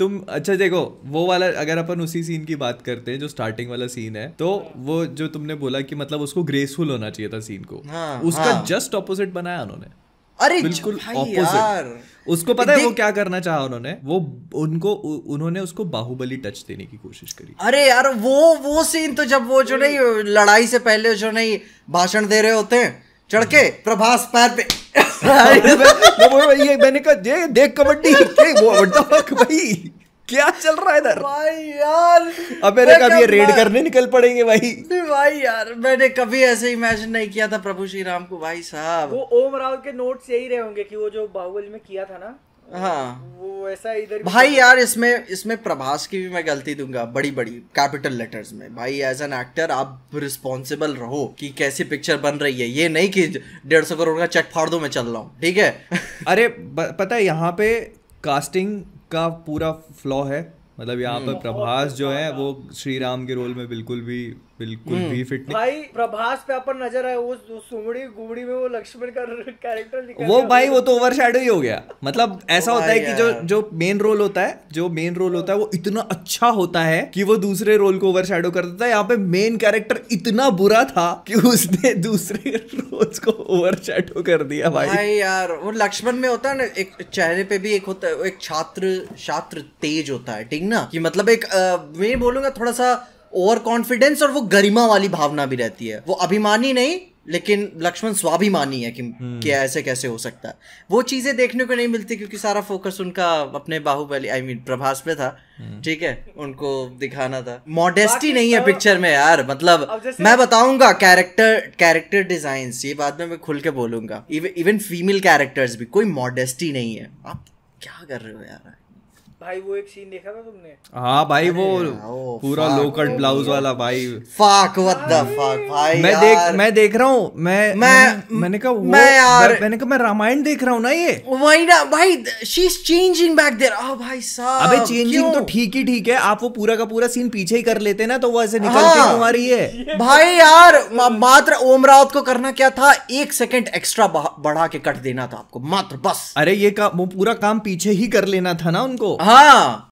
तुम अच्छा देखो वो वाला अगर अपन उसी सीन की बात करते हैं जो स्टार्टिंग वाला सीन है तो वो जो तुमने बोला कि मतलब उसको ग्रेसफुल होना चाहिए था सीन को हाँ, उसका हाँ. जस्ट ऑपोजिट बनाया उन्होंने अरे बिल्कुल ऑपोजिट उसको पता है वो क्या करना चाहा उन्होंने वो उनको उन्होंने उसको बाहुबली टच देने की कोशिश करी अरे यार वो वो सीन तो जब वो जो नहीं लड़ाई से पहले जो नहीं भाषण दे रहे होते हैं चढ़के प्रभास पैर पे मैं मैंने कहा दे देख कबड्डी भाई क्या चल रहा है इधर भाई यार अब मैंने कहा ये रेड करने निकल पड़ेंगे भाई भाई यार मैंने कभी ऐसे इमेजिन नहीं किया था प्रभु श्री राम को भाई साहब वो ओम राव के नोट्स यही रहे होंगे कि वो जो बाहुबली में किया था ना हाँ वो ऐसा इधर भाई यार इसमें इसमें प्रभास की भी मैं गलती दूंगा बड़ी बड़ी कैपिटल लेटर्स में भाई एज एन एक्टर आप रिस्पॉन्सिबल रहो कि कैसी पिक्चर बन रही है ये नहीं कि डेढ़ सौ करोड़ का चेक फाड़ दो मैं चल रहा हूँ ठीक है अरे पता है यहाँ पे कास्टिंग का पूरा फ्लॉ है मतलब यहाँ हम्म। पर प्रभास जो है वो श्री राम के रोल में बिल्कुल भी बिल्कुल हम्म। भी फिट नहीं भाई प्रभास पे अपन नजर आए वो सुमड़ी गुमड़ी में वो लक्ष्मण का कैरेक्टर वो भाई वो तो ओवर शेडो ही हो गया मतलब ऐसा होता है कि जो जो मेन रोल होता है जो मेन रोल होता है वो इतना अच्छा होता है कि वो दूसरे रोल को ओवर शेडो कर देता है यहाँ पे मेन कैरेक्टर इतना बुरा था कि उसने दूसरे रोल उसको ओवरशैडो कर दिया भाई भाई यार वो लक्ष्मण में होता है ना एक चेहरे पे भी एक होता है एक छात्र छात्र तेज होता है ठीक ना कि मतलब एक आ, मैं बोलूंगा थोड़ा सा ओवर कॉन्फिडेंस और वो गरिमा वाली भावना भी रहती है वो अभिमानी नहीं लेकिन लक्ष्मण स्वाभिमानी है कि, हम्म। क्या ऐसे कैसे हो सकता है वो चीजें देखने को नहीं मिलती क्योंकि सारा फोकस उनका अपने Baahubali I I mean mean, Prabhas पे था हम्म। ठीक है उनको दिखाना था मॉडेस्टी नहीं है पिक्चर तो- में यार मतलब मैं बताऊंगा कैरेक्टर कैरेक्टर डिजाइन ये बात में मैं खुल के बोलूंगा इवन फीमेल कैरेक्टर्स भी कोई मॉडेस्टी नहीं है आप क्या कर रहे हो यार भाई वो एक सीन देखा था तुमने हाँ भाई वो पूरा लो कट ब्लाउज वाला भाई फाक व्हाट द फक भाई मैं देख मैं देख रहा हूँ मैं मैं मैंने कहा मैं यार मैंने कहा मैं रामायण देख रहा हूँ ना ये वही ना भाई she is changing back there ओ भाई साहब अबे चेंजिंग तो ठीक ही ठीक है आप वो पूरा का पूरा सीन पीछे ही कर लेते ना तो वो ऐसे निकल के क्यों आ रही है भाई यार मात्र ओम रावत को करना क्या था एक सेकंड एक्स्ट्रा बढ़ा के कट देना था आपको मात्र बस अरे ये का वो पूरा काम पीछे ही कर लेना था ना उनको हाँ